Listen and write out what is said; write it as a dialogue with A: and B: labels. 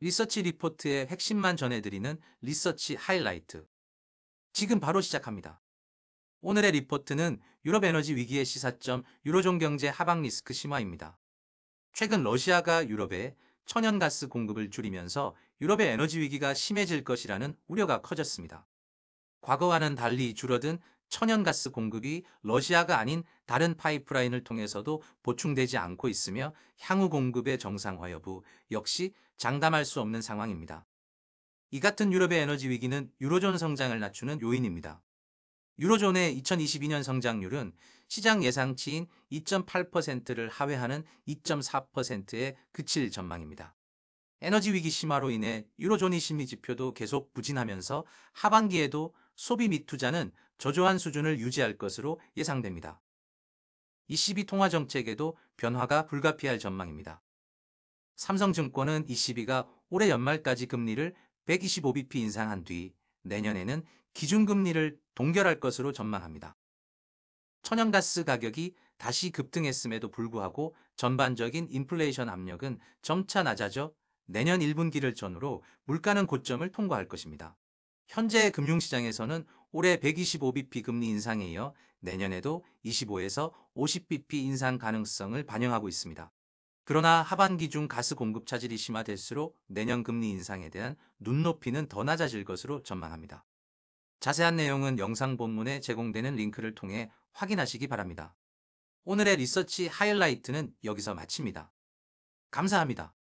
A: 리서치 리포트의 핵심만 전해드리는 리서치 하이라이트. 지금 바로 시작합니다. 오늘의 리포트는 유럽 에너지 위기의 시사점 유로존 경제 하방 리스크 심화입니다. 최근 러시아가 유럽에 천연가스 공급을 줄이면서 유럽의 에너지 위기가 심해질 것이라는 우려가 커졌습니다. 과거와는 달리 줄어든 천연가스 공급이 러시아가 아닌 다른 파이프라인을 통해서도 보충되지 않고 있으며 향후 공급의 정상화 여부 역시 장담할 수 없는 상황입니다. 이 같은 유럽의 에너지 위기는 유로존 성장을 낮추는 요인입니다. 유로존의 2022년 성장률은 시장 예상치인 2.8%를 하회하는 2.4%에 그칠 전망입니다. 에너지 위기 심화로 인해 유로존이 심리 지표도 계속 부진하면서 하반기에도 소비 및 투자는 저조한 수준을 유지할 것으로 예상됩니다. 22 통화 정책에도 변화가 불가피할 전망입니다. 삼성증권은 2 2가 올해 연말까지 금리를 125bp 인상한 뒤 내년에는 기준금리를 동결할 것으로 전망합니다. 천연가스 가격이 다시 급등했음에도 불구하고 전반적인 인플레이션 압력은 점차 낮아져 내년 1분기를 전후로 물가는 고점을 통과할 것입니다. 현재 금융시장에서는 올해 125bp 금리 인상에 이어 내년에도 25에서 50bp 인상 가능성을 반영하고 있습니다. 그러나 하반기 중 가스 공급 차질이 심화될수록 내년 금리 인상에 대한 눈높이는 더 낮아질 것으로 전망합니다. 자세한 내용은 영상 본문에 제공되는 링크를 통해 확인하시기 바랍니다. 오늘의 리서치 하이라이트는 여기서 마칩니다. 감사합니다.